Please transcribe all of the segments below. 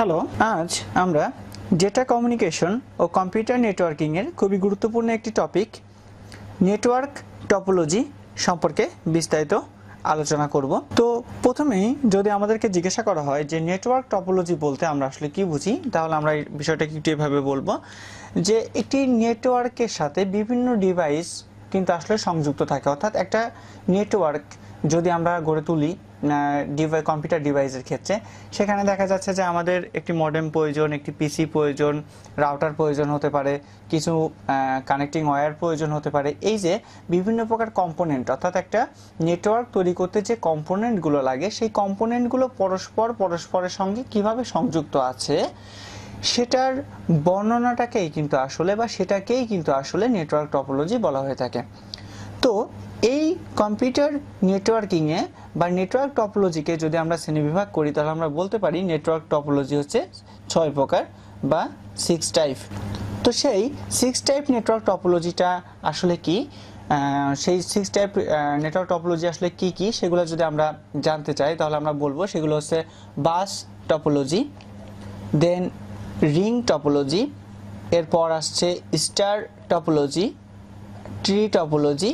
hello আজ আমরা data communication ও কম্পিউটার নেটওয়ার্কিংয়ের খুবই গুরুত্বপূর্ণ একটি টপিক নেটওয়ার্ক টপোলজি সম্পর্কে বিস্তারিত আলোচনা করব তো প্রথমেই যদি আমাদেরকে জিজ্ঞাসা করা হয় যে নেটওয়ার্ক টপোলজি বলতে আমরা আসলে কি বুঝি তাহলে আমরা এই বিষয়টাকে একটু এভাবে বলবো যে একটি নেটওয়ার্কের সাথে বিভিন্ন ডিভাইস কিন্তু আসলে সংযুক্ত থাকে অর্থাৎ একটা নেটওয়ার্ক যদি আমরা গড়ে তুলি ডিভাই কম্পিউটার ডিভাইসের ক্ষেত্রে সেখানে দেখা যাচ্ছে যে আমাদের একটি মডেম প্রয়োজন একটি পিসি প্রয়োজন রাউটার প্রয়োজন হতে পারে কিছু কানেক্টিং ওয়্যার প্রয়োজন হতে পারে এই যে বিভিন্ন প্রকার কম্পোনেন্ট অর্থাৎ একটা নেটওয়ার্ক তৈরি করতে যে কম্পোনেন্টগুলো লাগে সেই কম্পোনেন্টগুলো পরস্পর পরস্পরের সঙ্গে কিভাবে সংযুক্ত আছে সেটার বর্ণনাটাকেই কিন্তু আসলে বা সেটাকেই কিন্তু আসলে নেটওয়ার্ক টপোলজি বলা হয়ে থাকে তো এই কম্পিউটার নেটওয়ার্কিংয়ে বা নেটওয়ার্ক টপোলজিকে যদি আমরা শ্রেণীবিভাগ করি তাহলে আমরা বলতে পারি নেটওয়ার্ক টপোলজি হচ্ছে ছয় প্রকার বা সিক্স টাইপ তো সেই সিক্স টাইপ নেটওয়ার্ক টপোলজিটা আসলে কি সেই সিক্স টাইপ নেটওয়ার্ক টপোলজি আসলে কি কি সেগুলো যদি আমরা জানতে চাই তাহলে আমরা বলবো সেগুলো হচ্ছে bus topology then ring topology এরপর আসছে star topology tree topology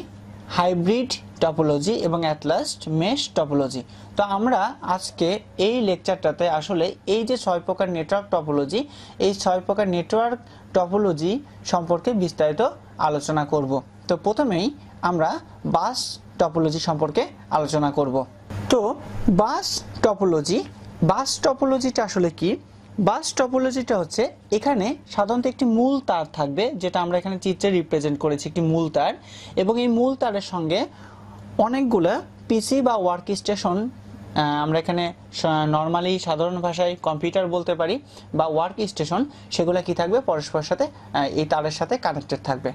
hybrid topology এবং অ্যাট লাস্ট মেশ টপোলজি তো আমরা আজকে এই লেকচারটাতে আসলে এই যে ছয় প্রকার নেটওয়ার্ক টপোলজি এই ছয় প্রকার নেটওয়ার্ক টপোলজি সম্পর্কে বিস্তারিত আলোচনা করব তো প্রথমেই আমরা বাস টপোলজি সম্পর্কে আলোচনা করব তো বাস টপোলজি বাস টপোলজিটা আসলে কী বাস টপোলজিটা হচ্ছে এখানে সাধারণত একটি মূল তার থাকবে যেটা আমরা এখানে চিত্রে রিপ্রেজেন্ট করেছি একটি মূল তার এবং এই মূল তারের সঙ্গে অনেকগুলো পিসি বা ওয়ার্ক স্টেশন আমরা এখানে নর্মালি সাধারণ ভাষায় কম্পিউটার বলতে পারি বা ওয়ার্ক স্টেশন সেগুলো কি থাকবে পরস্পর সাথে এই তারের সাথে কানেক্টেড থাকবে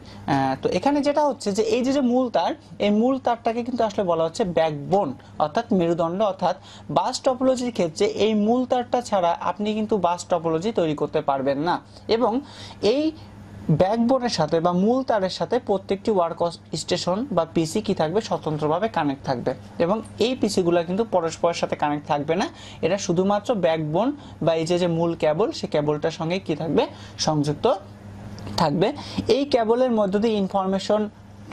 তো এখানে যেটা হচ্ছে যে এই যে যে মূল তার এই মূল তারটাকে কিন্তু আসলে বলা হচ্ছে ব্যাকবোন অর্থাৎ মেরুদণ্ড অর্থাৎ বাস টপোলজির ক্ষেত্রে এই মূল তারটা ছাড়া আপনি কিন্তু বাস টপোলজি তৈরি করতে পারবেন না এবং এই ব্যাকবোনের সাথে বা মূল তারের সাথে প্রত্যেকটি ওয়ার্ক স্টেশন বা পিসি কি থাকবে স্বতন্ত্রভাবে কানেক্ট থাকবে এবং এই পিসিগুলো কিন্তু পরস্পরের সাথে কানেক্ট থাকবে না এটা শুধুমাত্র ব্যাকবোন বা এই যে যে মূল ক্যাবল সে ক্যাবলটার সঙ্গে কি থাকবে সংযুক্ত থাকবে এই ক্যাবলের মধ্য দিয়ে ইনফরমেশন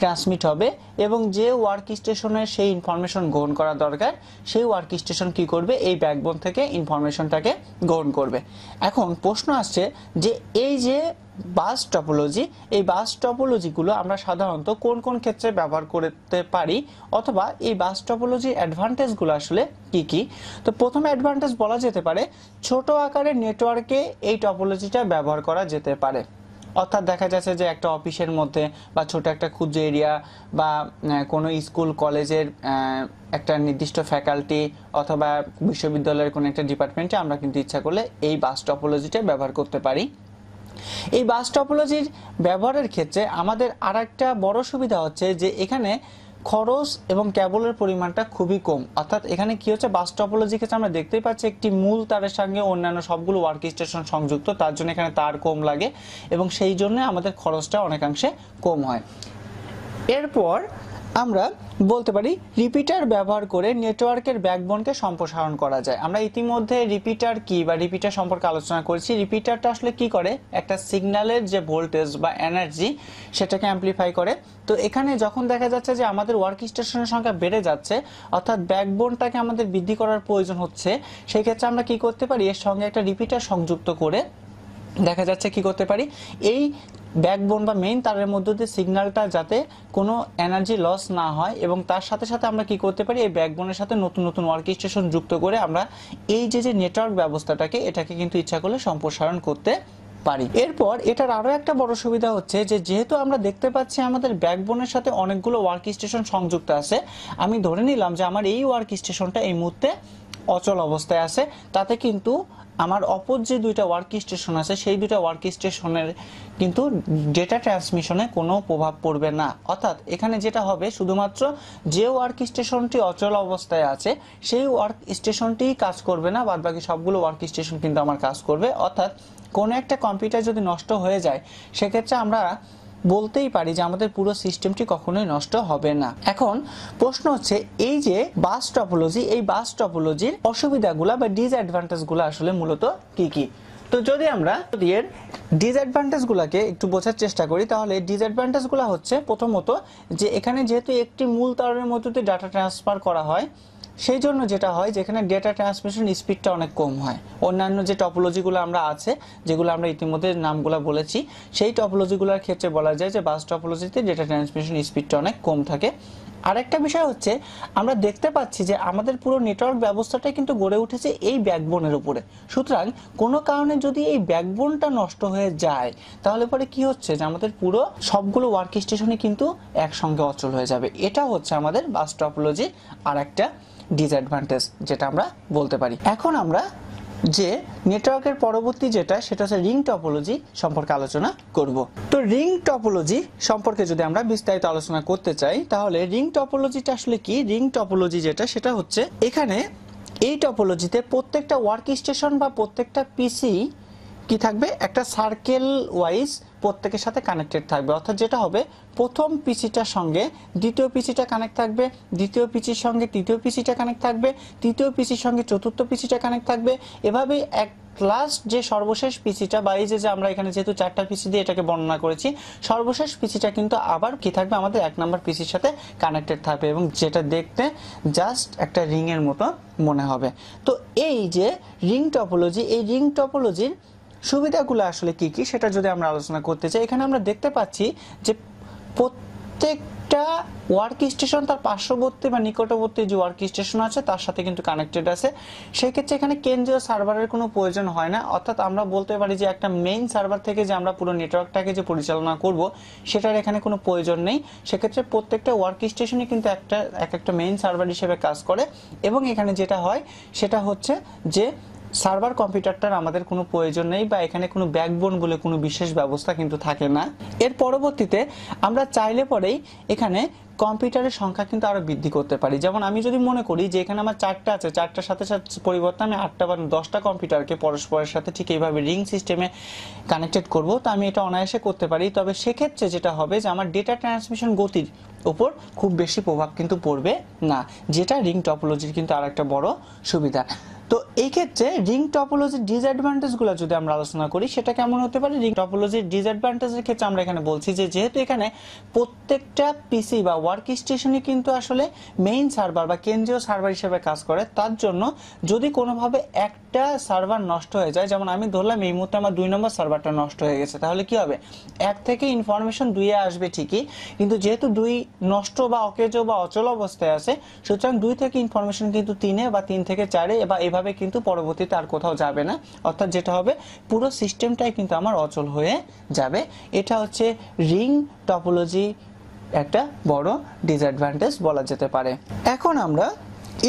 ট্রান্সমিট হবে এবং যে ওয়ার্ক স্টেশনে সেই ইনফরমেশন গ্রহণ করা দরকার সেই ওয়ার্ক স্টেশন কী করবে এই ব্যাকবোন থেকে ইনফরমেশনটাকে গ্রহণ করবে এখন প্রশ্ন আসছে যে এই যে বাস টপোলজি এই বাস টপোলজিগুলো আমরা সাধারণত কোন কোন ক্ষেত্রে ব্যবহার করতে পারি অথবা এই বাস টপোলজির অ্যাডভান্টেজগুলো আসলে কি কি তো প্রথম অ্যাডভান্টেজ বলা যেতে পারে ছোট আকারের নেটওয়ার্কে এই টপোলজিটা ব্যবহার করা যেতে পারে অর্থাৎ দেখা যাচ্ছে যে একটা অফিসের মধ্যে বা ছোট একটা ক্ষুদ্র এরিয়া বা কোনো স্কুল কলেজের একটা নির্দিষ্ট ফ্যাকাল্টি অথবা বিশ্ববিদ্যালয়ের কোনো একটা ডিপার্টমেন্টে আমরা কিন্তু ইচ্ছা করলে এই বাস টপোলজিটা ব্যবহার করতে পারি এই বাস টপোলজির ব্যবহারের ক্ষেত্রে আমাদের আর একটা বড় সুবিধা হচ্ছে যে এখানে খরচ এবং ক্যাবলের পরিমাণটা খুবই কম অর্থাৎ এখানে কি হচ্ছে বাস টপোলজি ক্ষেত্রে আমরা দেখতেই পাচ্ছি একটি মূল তারের সঙ্গে অন্যান্য সবগুলো ওয়ার্ক স্টেশন সংযুক্ত তার জন্য এখানে তার কম লাগে এবং সেই জন্য আমাদের খরচটা অনেকাংশে কম হয় এরপর আমরা বলতে পারি রিপিটার ব্যবহার করে নেটওয়ার্কের ব্যাকবোনকে সম্প্রসারণ করা যায় আমরা ইতিমধ্যে রিপিটার কি বা রিপিটার সম্পর্কে আলোচনা করেছি রিপিটারটা আসলে কি করে একটা সিগন্যালের যে ভোল্টেজ বা এনার্জি সেটাকে অ্যাম্পলিফাই করে তো এখানে যখন দেখা যাচ্ছে যে আমাদের ওয়ার্ক স্টেশনের সংখ্যা বেড়ে যাচ্ছে অর্থাৎ ব্যাকবোনটাকে আমাদের বৃদ্ধি করার প্রয়োজন হচ্ছে সেই ক্ষেত্রে আমরা কি করতে পারি এর সঙ্গে একটা রিপিটার সংযুক্ত করে দেখা যাচ্ছে কি করতে পারি এই ব্যাকবোন বা মেইন তারের মধ্য দিয়ে সিগন্যালটা যাতে কোনো এনার্জি লস না হয় এবং তার সাথে সাথে আমরা কি করতে পারি এই ব্যাকবোনের সাথে নতুন নতুন স্টেশন যুক্ত করে আমরা এই যে যে নেটওয়ার্ক ব্যবস্থাটাকে এটাকে কিন্তু ইচ্ছা করলে সম্প্রসারণ করতে পারি এরপর এটার আরও একটা বড় সুবিধা হচ্ছে যে যেহেতু আমরা দেখতে পাচ্ছি আমাদের ব্যাকবোনের সাথে অনেকগুলো ওয়ার্ক স্টেশন সংযুক্ত আছে আমি ধরে নিলাম যে আমার এই ওয়ার্ক স্টেশনটা এই মুহূর্তে অচল অবস্থায় আছে তাতে কিন্তু আমার অপর যে দুইটা ওয়ার্ক স্টেশন আছে সেই দুইটা ওয়ার্ক স্টেশনের কিন্তু ডেটা ট্রান্সমিশনে কোনো প্রভাব পড়বে না অর্থাৎ এখানে যেটা হবে শুধুমাত্র যে ওয়ার্ক স্টেশনটি অচল অবস্থায় আছে সেই ওয়ার্ক স্টেশনটি কাজ করবে না বাদ বাকি সবগুলো ওয়ার্ক স্টেশন কিন্তু আমার কাজ করবে অর্থাৎ কোনো একটা কম্পিউটার যদি নষ্ট হয়ে যায় সেক্ষেত্রে আমরা বলতেই পারি যে আমাদের পুরো সিস্টেমটি কখনোই নষ্ট হবে না এখন প্রশ্ন হচ্ছে এই যে বাস টপোলজি এই বাস টপোলজির অসুবিধাগুলো বা ডিসঅ্যাডভান্টেজগুলো আসলে মূলত কি কি তো যদি আমরা এর ডিসঅ্যাডভান্টেজগুলোকে একটু বোঝার চেষ্টা করি তাহলে ডিসঅ্যাডভান্টেজগুলো হচ্ছে প্রথমত যে এখানে যেহেতু একটি মূল তারের মধ্যে দিয়ে ডাটা ট্রান্সফার করা হয় সেই জন্য যেটা হয় যেখানে ডেটা ট্রান্সমিশন স্পিডটা অনেক কম হয় অন্যান্য যে টপোলজিগুলো আমরা আছে যেগুলো আমরা ইতিমধ্যে নামগুলো বলেছি সেই টপোলজিগুলোর ক্ষেত্রে বলা যায় যে বাস টপোলজিতে ডেটা ট্রান্সমিশন স্পিডটা অনেক কম থাকে আরেকটা বিষয় হচ্ছে আমরা দেখতে পাচ্ছি যে আমাদের পুরো নেটওয়ার্ক ব্যবস্থাটাই কিন্তু গড়ে উঠেছে এই ব্যাকবোনের উপরে সুতরাং কোনো কারণে যদি এই ব্যাকবোনটা নষ্ট হয়ে যায় তাহলে পরে কি হচ্ছে যে আমাদের পুরো সবগুলো ওয়ার্ক স্টেশনই কিন্তু একসঙ্গে অচল হয়ে যাবে এটা হচ্ছে আমাদের বাস টপোলজি আর একটা ডিসঅ্যাডভান্টেজ যেটা আমরা বলতে পারি এখন আমরা যে নেটওয়ার্কের পরবর্তী যেটা সেটা হচ্ছে রিং টপোলজি সম্পর্কে আলোচনা করব তো রিং টপোলজি সম্পর্কে যদি আমরা বিস্তারিত আলোচনা করতে চাই তাহলে রিং টপোলজিটা আসলে কি রিং টপোলজি যেটা সেটা হচ্ছে এখানে এই টপোলজিতে প্রত্যেকটা ওয়ার্ক স্টেশন বা প্রত্যেকটা পিসি কি থাকবে একটা সার্কেল ওয়াইজ প্রত্যেকের সাথে কানেক্টেড থাকবে অর্থাৎ যেটা হবে প্রথম পিসিটার সঙ্গে দ্বিতীয় পিসিটা কানেক্ট থাকবে দ্বিতীয় পিসির সঙ্গে তৃতীয় পিসিটা কানেক্ট থাকবে তৃতীয় পিসির সঙ্গে চতুর্থ পিসিটা কানেক্ট থাকবে এভাবেই এক লাস্ট যে সর্বশেষ পিসিটা বা এই যে আমরা এখানে যেহেতু চারটা পিসি দিয়ে এটাকে বর্ণনা করেছি সর্বশেষ পিসিটা কিন্তু আবার কি থাকবে আমাদের এক নম্বর পিসির সাথে কানেক্টেড থাকবে এবং যেটা দেখতে জাস্ট একটা রিংয়ের মতো মনে হবে তো এই যে রিং টপোলজি এই রিং টপোলজির সুবিধাগুলো আসলে কি কি সেটা যদি আমরা আলোচনা করতে চাই এখানে আমরা দেখতে পাচ্ছি যে প্রত্যেকটা ওয়ার্ক স্টেশন তার পার্শ্ববর্তী বা নিকটবর্তী যে ওয়ার্ক স্টেশন আছে তার সাথে কিন্তু কানেক্টেড আছে সেই ক্ষেত্রে এখানে কেন্দ্রীয় সার্ভারের কোনো প্রয়োজন হয় না অর্থাৎ আমরা বলতে পারি যে একটা মেইন সার্ভার থেকে যে আমরা পুরো নেটওয়ার্কটাকে যে পরিচালনা করব সেটার এখানে কোনো প্রয়োজন নেই সেক্ষেত্রে প্রত্যেকটা ওয়ার্ক স্টেশনই কিন্তু একটা এক একটা মেইন সার্ভার হিসেবে কাজ করে এবং এখানে যেটা হয় সেটা হচ্ছে যে সার্ভার কম্পিউটারটার আমাদের কোনো প্রয়োজন নেই বা এখানে কোনো ব্যাকবোন বলে কোনো বিশেষ ব্যবস্থা কিন্তু থাকে না এর পরবর্তীতে আমরা চাইলে পরেই এখানে কম্পিউটারের সংখ্যা কিন্তু আরও বৃদ্ধি করতে পারি যেমন আমি যদি মনে করি যে এখানে আমার চারটা আছে চারটার সাথে সাথে পরিবর্তে আমি আটটা বা দশটা কম্পিউটারকে পরস্পরের সাথে ঠিক এইভাবে রিং সিস্টেমে কানেক্টেড করব তো আমি এটা অনায়াসে করতে পারি তবে সেক্ষেত্রে যেটা হবে যে আমার ডেটা ট্রান্সমিশন গতির ওপর খুব বেশি প্রভাব কিন্তু পড়বে না যেটা রিং টপোলজির কিন্তু আর একটা বড় সুবিধা তো এই ক্ষেত্রে রিং টপোলজির ডিসঅ্যাডভান্টেজগুলো যদি আমরা আলোচনা করি সেটা কেমন হতে পারে রিং টপোলজির ডিসঅ্যাডভান্টেজের ক্ষেত্রে আমরা এখানে বলছি যে যেহেতু এখানে প্রত্যেকটা পিসি বা ওয়ার্ক স্টেশনই কিন্তু আসলে মেইন সার্ভার বা কেন্দ্রীয় সার্ভার হিসেবে কাজ করে তার জন্য যদি কোনোভাবে একটা সার্ভার নষ্ট হয়ে যায় যেমন আমি ধরলাম এই মুহূর্তে আমার দুই নম্বর সার্ভারটা নষ্ট হয়ে গেছে তাহলে কি হবে এক থেকে ইনফরমেশন দুইয়ে আসবে ঠিকই কিন্তু যেহেতু দুই নষ্ট বা অকেজ বা অচল অবস্থায় আছে সুতরাং দুই থেকে ইনফরমেশন কিন্তু তিনে বা তিন থেকে চারে বা এভাবে কিন্তু পরবর্তীতে আর কোথাও যাবে না অর্থাৎ যেটা হবে পুরো সিস্টেমটাই কিন্তু আমার অচল হয়ে যাবে এটা হচ্ছে রিং টপোলজি একটা বড় ডিসঅ্যাডভান্টেজ বলা যেতে পারে এখন আমরা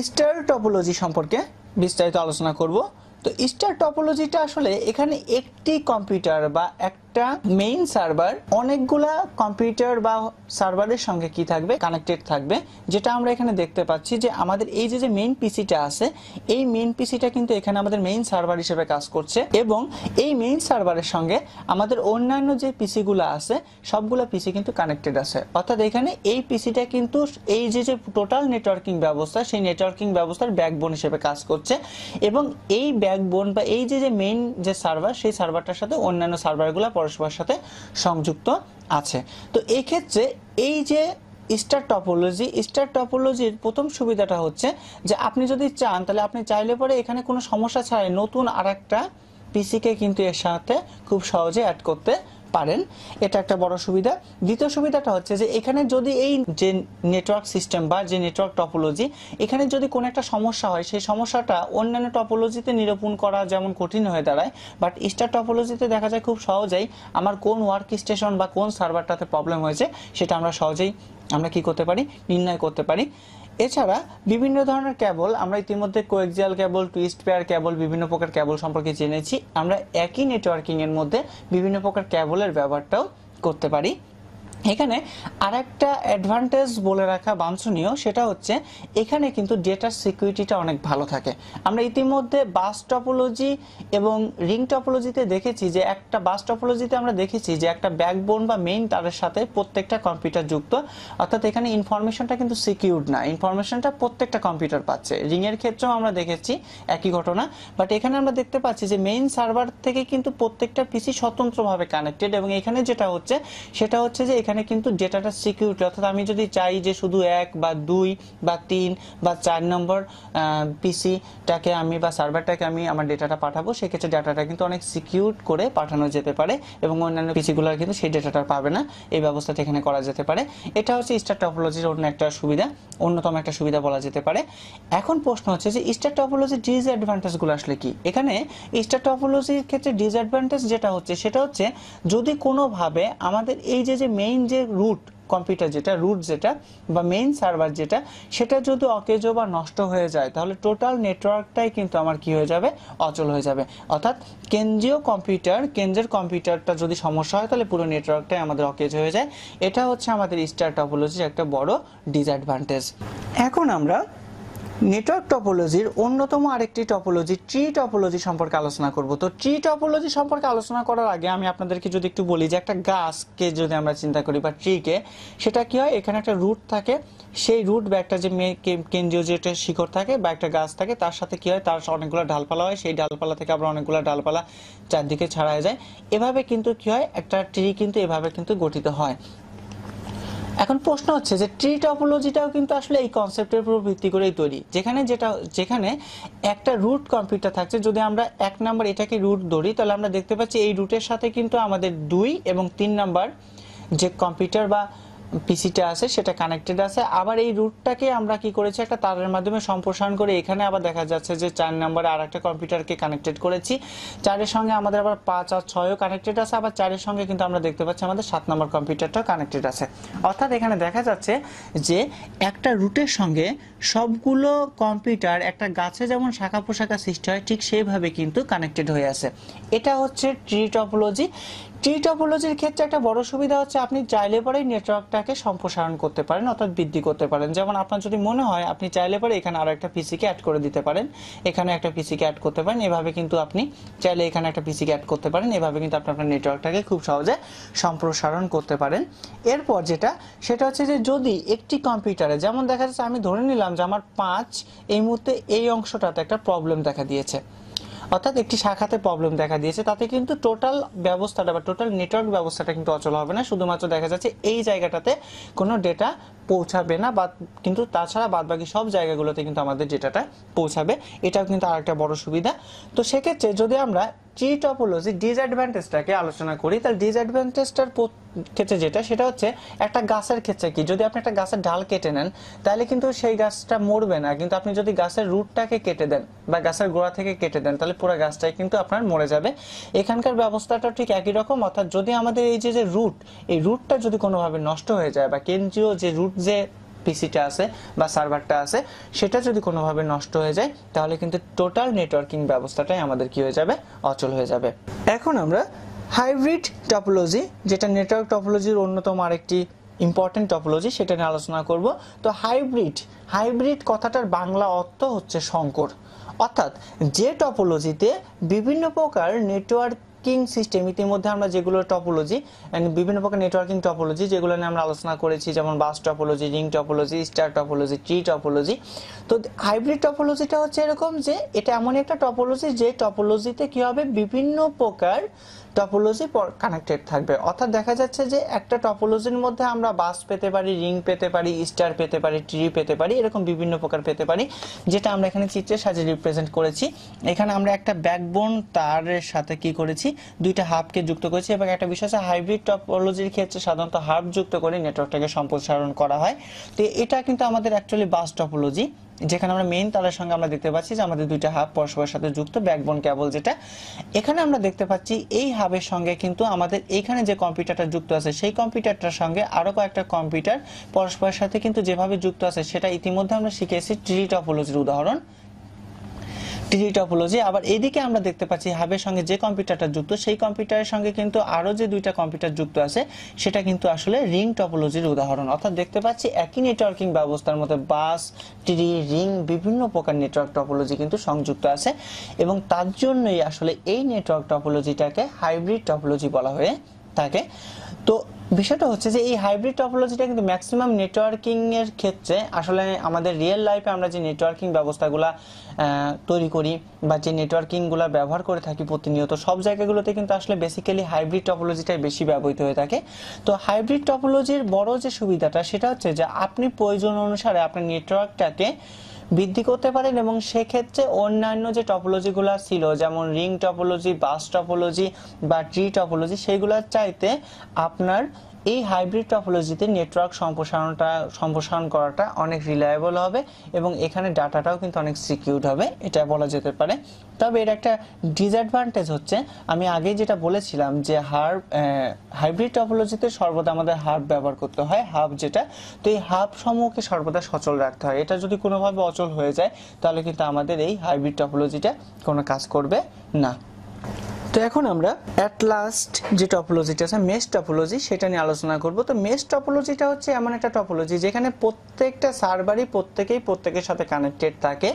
স্টার টপোলজি সম্পর্কে বিস্তারিত আলোচনা করব তো স্টার টপোলজিটা আসলে এখানে একটি কম্পিউটার বা এক একটা মেইন সার্ভার অনেকগুলা কম্পিউটার বা সার্ভারের সঙ্গে কি থাকবে কানেক্টেড থাকবে যেটা আমরা এখানে দেখতে পাচ্ছি যে আমাদের এই যে যে মেইন পিসিটা আছে এই মেইন পিসিটা কিন্তু এখানে আমাদের মেইন সার্ভার হিসেবে কাজ করছে এবং এই মেইন সার্ভারের সঙ্গে আমাদের অন্যান্য যে পিসিগুলো আছে সবগুলো পিসি কিন্তু কানেক্টেড আছে অর্থাৎ এখানে এই পিসিটা কিন্তু এই যে যে টোটাল নেটওয়ার্কিং ব্যবস্থা সেই নেটওয়ার্কিং ব্যবস্থার ব্যাকবোন হিসেবে কাজ করছে এবং এই ব্যাকবোন বা এই যে যে মেইন যে সার্ভার সেই সার্ভারটার সাথে অন্যান্য সার্ভারগুলো পরস্পর সাথে সংযুক্ত আছে তো এই ক্ষেত্রে এই যে স্টার টপোলজি স্টার টপোলজির প্রথম সুবিধাটা হচ্ছে যে আপনি যদি চান তাহলে আপনি চাইলে পরে এখানে কোনো সমস্যা ছাড়াই নতুন আর একটা পিসিকে কিন্তু এর সাথে খুব সহজে অ্যাড করতে পারেন এটা একটা বড় সুবিধা দ্বিতীয় সুবিধাটা হচ্ছে যে এখানে যদি এই যে নেটওয়ার্ক সিস্টেম বা যে নেটওয়ার্ক টপোলজি এখানে যদি কোনো একটা সমস্যা হয় সেই সমস্যাটা অন্যান্য টপোলজিতে নিরূপণ করা যেমন কঠিন হয়ে দাঁড়ায় বাট স্টার টপোলজিতে দেখা যায় খুব সহজেই আমার কোন ওয়ার্ক স্টেশন বা কোন সার্ভারটাতে প্রবলেম হয়েছে সেটা আমরা সহজেই আমরা কি করতে পারি নির্ণয় করতে পারি এছাড়া বিভিন্ন ধরনের ক্যাবল আমরা ইতিমধ্যে coaxial cable twist pair cable বিভিন্ন প্রকার ক্যাবল সম্পর্কে জেনেছি আমরা একই নেটওয়ার্কিংয়ের মধ্যে বিভিন্ন প্রকার ক্যাবলের ব্যবহারটাও করতে পারি এখানে আর একটা অ্যাডভান্টেজ বলে রাখা বাঞ্ছনীয় সেটা হচ্ছে এখানে কিন্তু ডেটার সিকিউরিটিটা অনেক ভালো থাকে আমরা ইতিমধ্যে বাস টপোলজি এবং রিং টপোলজিতে দেখেছি যে একটা বাস টপোলজিতে আমরা দেখেছি যে একটা ব্যাকবোন বা মেইন তারের সাথে প্রত্যেকটা কম্পিউটার যুক্ত অর্থাৎ এখানে ইনফরমেশনটা কিন্তু সিকিউর না ইনফরমেশনটা প্রত্যেকটা কম্পিউটার পাচ্ছে রিংয়ের ক্ষেত্রেও আমরা দেখেছি একই ঘটনা বাট এখানে আমরা দেখতে পাচ্ছি যে মেইন সার্ভার থেকে কিন্তু প্রত্যেকটা পিসি স্বতন্ত্রভাবে কানেক্টেড এবং এখানে যেটা হচ্ছে সেটা হচ্ছে যে এখানে এখানে কিন্তু ডেটাটা সিকিউরিটি অর্থাৎ আমি যদি চাই যে শুধু এক বা দুই বা তিন বা চার নম্বর পিসিটাকে আমি বা সার্ভারটাকে আমি আমার ডেটাটা পাঠাবো সেক্ষেত্রে ডাটাটা কিন্তু অনেক সিকিউর করে পাঠানো যেতে পারে এবং অন্যান্য পিসিগুলো কিন্তু সেই ডেটাটা পাবে না এই ব্যবস্থাটা এখানে করা যেতে পারে এটা হচ্ছে স্টার টপোলজির অন্য একটা সুবিধা অন্যতম একটা সুবিধা বলা যেতে পারে এখন প্রশ্ন হচ্ছে যে স্টার টপোলজির ডিসঅ্যাডভান্টেজগুলো আসলে কি এখানে স্টার টপোলজির ক্ষেত্রে ডিসঅ্যাডভান্টেজ যেটা হচ্ছে সেটা হচ্ছে যদি কোনোভাবে আমাদের এই যে যে মেইন মেইন যে রুট কম্পিউটার যেটা রুট যেটা বা মেইন সার্ভার যেটা সেটা যদি অকেজো বা নষ্ট হয়ে যায় তাহলে টোটাল নেটওয়ার্কটাই কিন্তু আমার কি হয়ে যাবে অচল হয়ে যাবে অর্থাৎ কেন্দ্রীয় কম্পিউটার কেন্দ্রের কম্পিউটারটা যদি সমস্যা হয় তাহলে পুরো নেটওয়ার্কটাই আমাদের অকেজ হয়ে যায় এটা হচ্ছে আমাদের স্টার টপোলজির একটা বড় ডিসঅ্যাডভান্টেজ এখন আমরা নেটওয়ার্ক টপোলজির অন্যতম আরেকটি টপোলজি ট্রি টপোলজি সম্পর্কে আলোচনা করব তো ট্রি টপোলজি সম্পর্কে আলোচনা করার আগে আমি আপনাদেরকে যদি একটু বলি যে একটা গাছকে যদি আমরা চিন্তা করি বা ট্রিকে সেটা কি হয় এখানে একটা রুট থাকে সেই রুট বা একটা যে কেন্দ্রীয় একটা শিকড় থাকে বা একটা গাছ থাকে তার সাথে কি হয় তার অনেকগুলো ডালপালা হয় সেই ডালপালা থেকে আবার অনেকগুলো ডালপালা চারদিকে ছাড়ায় যায় এভাবে কিন্তু কি হয় একটা ট্রি কিন্তু এভাবে কিন্তু গঠিত হয় এখন প্রশ্ন হচ্ছে যে ট্রি টপোলজিটাও কিন্তু আসলে এই কনসেপ্টের উপর ভিত্তি করেই তৈরি যেখানে যেটা যেখানে একটা রুট কম্পিউটার থাকছে যদি আমরা এক নাম্বার এটাকে রুট ধরি তাহলে আমরা দেখতে পাচ্ছি এই রুটের সাথে কিন্তু আমাদের দুই এবং তিন নাম্বার যে কম্পিউটার বা পিসিটা আছে সেটা কানেক্টেড আছে আবার এই রুটটাকে আমরা কি করেছি একটা তারের মাধ্যমে সম্প্রসারণ করে এখানে আবার দেখা যাচ্ছে যে চার নম্বরে আর একটা কম্পিউটারকে কানেক্টেড করেছি চারের সঙ্গে আমাদের আবার পাঁচ আর ছয়ও কানেক্টেড আছে আবার চারের সঙ্গে কিন্তু আমরা দেখতে পাচ্ছি আমাদের সাত নম্বর কম্পিউটারটাও কানেক্টেড আছে অর্থাৎ এখানে দেখা যাচ্ছে যে একটা রুটের সঙ্গে সবগুলো কম্পিউটার একটা গাছে যেমন শাখা পোশাখা সৃষ্টি হয় ঠিক সেইভাবে কিন্তু কানেক্টেড হয়ে আছে এটা হচ্ছে ট্রি টপোলজি ট্রি টপোলজির ক্ষেত্রে একটা বড় সুবিধা হচ্ছে আপনি চাইলে পরেই নেটওয়ার্কটাকে সম্প্রসারণ করতে পারেন অর্থাৎ বৃদ্ধি করতে পারেন যেমন আপনার যদি মনে হয় আপনি চাইলে পরে এখানে আরও একটা পিসিকে অ্যাড করে দিতে পারেন এখানে একটা পিসিকে অ্যাড করতে পারেন এভাবে কিন্তু আপনি চাইলে এখানে একটা পিসিকে অ্যাড করতে পারেন এভাবে কিন্তু আপনি আপনার নেটওয়ার্কটাকে খুব সহজে সম্প্রসারণ করতে পারেন এরপর যেটা সেটা হচ্ছে যে যদি একটি কম্পিউটারে যেমন দেখা যাচ্ছে আমি ধরে নিলাম যে আমার পাঁচ এই মুহূর্তে এই অংশটাতে একটা প্রবলেম দেখা দিয়েছে অর্থাৎ একটি শাখাতে প্রবলেম দেখা দিয়েছে তাতে কিন্তু টোটাল ব্যবস্থাটা বা টোটাল নেটওয়ার্ক ব্যবস্থাটা কিন্তু অচল হবে না শুধুমাত্র দেখা যাচ্ছে এই জায়গাটাতে কোনো ডেটা পৌঁছাবে না বা কিন্তু তাছাড়া বাদ বাকি সব জায়গাগুলোতে কিন্তু আমাদের ডেটাটা পৌঁছাবে এটাও কিন্তু আর একটা বড় সুবিধা তো সেক্ষেত্রে যদি আমরা ট্রি টপোলজি ডিসঅ্যাডভান্টেজটাকে আলোচনা করি তাহলে ডিসঅ্যাডভান্টেজটার ক্ষেত্রে যেটা সেটা হচ্ছে একটা গাছের ক্ষেত্রে কি যদি আপনি একটা গাছের ডাল কেটে নেন তাহলে কিন্তু সেই গাছটা মরবে না কিন্তু আপনি যদি গাছের রুটটাকে কেটে দেন বা গাছের গোড়া থেকে কেটে দেন তাহলে পুরো গাছটাই কিন্তু আপনার মরে যাবে এখানকার ব্যবস্থাটা ঠিক একই রকম অর্থাৎ যদি আমাদের এই যে যে রুট এই রুটটা যদি কোনোভাবে নষ্ট হয়ে যায় বা কেন্দ্রীয় যে রুট যে পিসিটা আছে বা সার্ভারটা আছে সেটা যদি কোনোভাবে নষ্ট হয়ে যায় তাহলে কিন্তু টোটাল নেটওয়ার্কিং ব্যবস্থাটাই আমাদের কি হয়ে যাবে অচল হয়ে যাবে এখন আমরা হাইব্রিড টপোলজি যেটা নেটওয়ার্ক টপোলজির অন্যতম আরেকটি ইম্পর্টেন্ট টপোলজি সেটা নিয়ে আলোচনা করব তো হাইব্রিড হাইব্রিড কথাটার বাংলা অর্থ হচ্ছে সংকর অর্থাৎ যে টপোলজিতে বিভিন্ন প্রকার নেটওয়ার্ক নেটওয়ার্কিং সিস্টেম ইতিমধ্যে আমরা যেগুলো টপোলজি বিভিন্ন প্রকার নেটওয়ার্কিং টপোলজি যেগুলো নিয়ে আমরা আলোচনা করেছি যেমন bus topology ring topology star topology tree topology তো হাইব্রিড টপোলজিটা হচ্ছে এরকম যে এটা এমন একটা টপোলজি যে টপোলজিতে কী হবে বিভিন্ন প্রকার টপোলজি কানেক্টেড থাকবে অর্থাৎ দেখা যাচ্ছে যে একটা টপোলজির মধ্যে আমরা বাস পেতে পারি রিং পেতে পারি স্টার পেতে পারি ট্রি পেতে পারি এরকম বিভিন্ন প্রকার পেতে পারি যেটা আমরা এখানে চিত্রের সাজে রিপ্রেজেন্ট করেছি এখানে আমরা একটা ব্যাকবোন তারের সাথে কি করেছি দুইটা হাবকে যুক্ত করেছি এবং একটা বিষয় আছে হাইব্রিড টপোলজির ক্ষেত্রে সাধারণত হাফ যুক্ত করে নেটওয়ার্কটাকে সম্প্রসারণ করা হয় তো এটা কিন্তু আমাদের অ্যাকচুয়ালি বাস টপোলজি যেখানে আমরা মেইন তালের সঙ্গে আমরা দেখতে পাচ্ছি যে আমাদের দুইটা হাব পরস্পরের সাথে যুক্ত ব্যাকবোন কেবল যেটা এখানে আমরা দেখতে পাচ্ছি এই হাবের সঙ্গে কিন্তু আমাদের এখানে যে কম্পিউটারটা যুক্ত আছে সেই কম্পিউটারটার সঙ্গে আরও কয়েকটা কম্পিউটার পরস্পরের সাথে কিন্তু যেভাবে যুক্ত আছে সেটা ইতিমধ্যে আমরা শিখেছি ট্রি টপোলজির উদাহরণ টিজি টপোলজি আবার এদিকে আমরা দেখতে পাচ্ছি হাবের সঙ্গে যে কম্পিউটারটা যুক্ত সেই কম্পিউটারের সঙ্গে কিন্তু আরও যে দুইটা কম্পিউটার যুক্ত আছে সেটা কিন্তু আসলে রিং টপোলজির উদাহরণ অর্থাৎ দেখতে পাচ্ছি একই নেটওয়ার্কিং ব্যবস্থার মধ্যে বাস ট্রি রিং বিভিন্ন প্রকার নেটওয়ার্ক টপোলজি কিন্তু সংযুক্ত আছে এবং তার জন্যই আসলে এই নেটওয়ার্ক টপোলজিটাকে হাইব্রিড টপোলজি বলা হয়ে থাকে তো বিষয়টা হচ্ছে যে এই হাইব্রিড টপোলজিটা কিন্তু ম্যাক্সিমাম নেটওয়ার্কিংয়ের ক্ষেত্রে আসলে আমাদের রিয়েল লাইফে আমরা যে নেটওয়ার্কিং ব্যবস্থাগুলো তৈরি করি বা যে নেটওয়ার্কিংগুলো ব্যবহার করে থাকি প্রতিনিয়ত সব জায়গাগুলোতে কিন্তু আসলে বেসিক্যালি হাইব্রিড টপোলজিটাই বেশি ব্যবহৃত হয়ে থাকে তো হাইব্রিড টপোলজির বড় যে সুবিধাটা সেটা হচ্ছে যে আপনি প্রয়োজন অনুসারে আপনার নেটওয়ার্কটাকে বৃদ্ধি করতে পারেন এবং সেক্ষেত্রে অন্যান্য যে টপোলজিগুলো ছিল যেমন রিং টপোলজি বাস টপোলজি বা ট্রি টপোলজি সেগুলোর চাইতে আপনার এই হাইব্রিড টপোলজিতে নেটওয়ার্ক সম্প্রসারণটা সম্প্রসারণ করাটা অনেক রিলায়েবল হবে এবং এখানে ডাটাটাও কিন্তু অনেক সিকিউর হবে এটা বলা যেতে পারে তবে এর একটা ডিসঅ্যাডভান্টেজ হচ্ছে আমি আগে যেটা বলেছিলাম যে হার হাইব্রিড টপোলজিতে সর্বদা আমাদের হাব ব্যবহার করতে হয় হাব যেটা তো এই হাব সমূহকে সর্বদা সচল রাখতে হয় এটা যদি কোনোভাবে অচল হয়ে যায় তাহলে কিন্তু আমাদের এই হাইব্রিড টপোলজিটা কোনো কাজ করবে না তো এখন আমরা অ্যাট লাস্ট যে টপোলজিটা আছে মেস টপোলজি সেটা নিয়ে আলোচনা করব তো মেস টপোলজিটা হচ্ছে এমন একটা টপোলজি যেখানে প্রত্যেকটা সার্ভারই প্রত্যেকেই প্রত্যেকের সাথে কানেক্টেড থাকে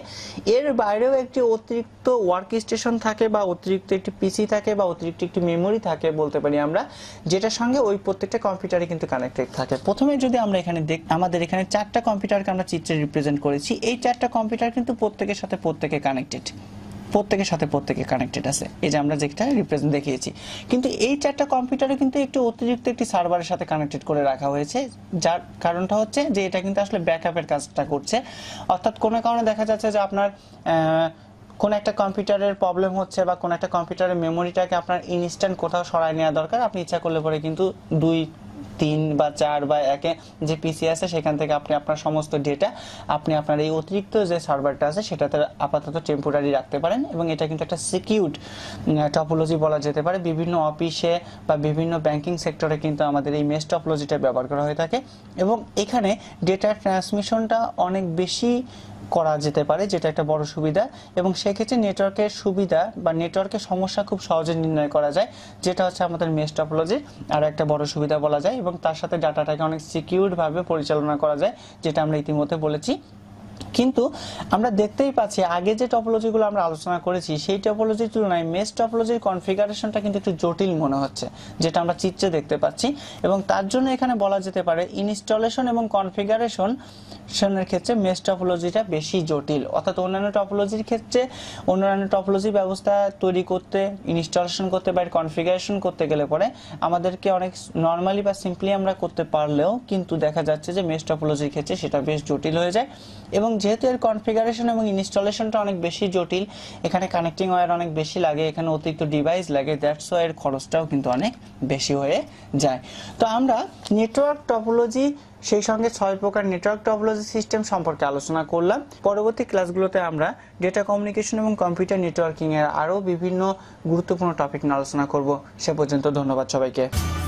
এর বাইরেও একটি অতিরিক্ত ওয়ার্ক স্টেশন থাকে বা অতিরিক্ত একটি পিসি থাকে বা অতিরিক্ত একটি মেমোরি থাকে বলতে পারি আমরা যেটার সঙ্গে ওই প্রত্যেকটা কম্পিউটারে কিন্তু কানেক্টেড থাকে প্রথমে যদি আমরা এখানে দেখ আমাদের এখানে চারটা কম্পিউটারকে আমরা চিত্রে রিপ্রেজেন্ট করেছি এই চারটা কম্পিউটার কিন্তু প্রত্যেকের সাথে প্রত্যেকে কানেক্টেড প্রত্যেকের সাথে প্রত্যেকে কানেক্টেড আছে এই যে আমরা যেটা রিপ্রেজেন্ট দেখিয়েছি কিন্তু এই চারটা কম্পিউটারে কিন্তু একটি অতিরিক্ত একটি সার্ভারের সাথে কানেক্টেড করে রাখা হয়েছে যার কারণটা হচ্ছে যে এটা কিন্তু আসলে ব্যাকআপের কাজটা করছে অর্থাৎ কোনো কারণে দেখা যাচ্ছে যে আপনার কোন একটা কম্পিউটারের প্রবলেম হচ্ছে বা কোন একটা কম্পিউটারের মেমোরিটাকে আপনার ইনস্ট্যান্ট কোথাও সরায় নেওয়া দরকার আপনি ইচ্ছা করলে পরে কিন্তু দুই তিন বা চার বা একে যে পিসি আছে সেখান থেকে আপনি আপনার সমস্ত ডেটা আপনি আপনার এই অতিরিক্ত যে সার্ভারটা আছে সেটাতে আপাতত টেম্পোরারি রাখতে পারেন এবং এটা কিন্তু একটা সিকিউর টপোলজি বলা যেতে পারে বিভিন্ন অফিসে বা বিভিন্ন ব্যাংকিং সেক্টরে কিন্তু আমাদের এই মেস টপোলজিটা ব্যবহার করা হয়ে থাকে এবং এখানে ডেটা ট্রান্সমিশনটা অনেক বেশি করা যেতে পারে যেটা একটা বড় সুবিধা এবং সেক্ষেত্রে নেটওয়ার্কের সুবিধা বা নেটওয়ার্কের সমস্যা খুব সহজে নির্ণয় করা যায় যেটা হচ্ছে আমাদের মেস টপোলজির আর একটা বড় সুবিধা বলা যায় এবং তার সাথে ডাটাটাকে অনেক সিকিউরভাবে পরিচালনা করা যায় যেটা আমরা ইতিমধ্যে বলেছি কিন্তু আমরা দেখতেই পাচ্ছি আগে যে টপোলজিগুলো আমরা আলোচনা করেছি সেই টপোলজির তুলনায় মেস টপোলজির কনফিগারেশনটা কিন্তু একটু জটিল মনে হচ্ছে যেটা আমরা চিত্রে দেখতে পাচ্ছি এবং তার জন্য এখানে বলা যেতে পারে ইনস্টলেশন এবং কনফিগারেশন সেনের ক্ষেত্রে মেস টপোলজিটা বেশি জটিল অর্থাৎ অন্যান্য টপোলজির ক্ষেত্রে অন্যান্য টপোলজি ব্যবস্থা তৈরি করতে ইনস্টলেশন করতে বা কনফিগারেশন করতে গেলে পরে আমাদেরকে অনেক নর্মালি বা সিম্পলি আমরা করতে পারলেও কিন্তু দেখা যাচ্ছে যে মেস টপোলজির ক্ষেত্রে সেটা বেশ জটিল হয়ে যায় এবং যেহেতু এর কনফিগারেশন এবং ইনস্টলেশনটা অনেক বেশি জটিল এখানে কানেক্টিং ওয়্যার অনেক বেশি লাগে এখানে অতিরিক্ত ডিভাইস লাগে দ্যাটস ওয়াই এর খরচটাও কিন্তু অনেক বেশি হয়ে যায় তো আমরা নেটওয়ার্ক টপোলজি সেই সঙ্গে ছয় প্রকার নেটওয়ার্ক টপোলজি সিস্টেম সম্পর্কে আলোচনা করলাম পরবর্তী ক্লাসগুলোতে আমরা ডেটা কমিউনিকেশন এবং কম্পিউটার নেটওয়ার্কিংয়ের আরও বিভিন্ন গুরুত্বপূর্ণ টপিক নিয়ে আলোচনা করব সে পর্যন্ত ধন্যবাদ সবাইকে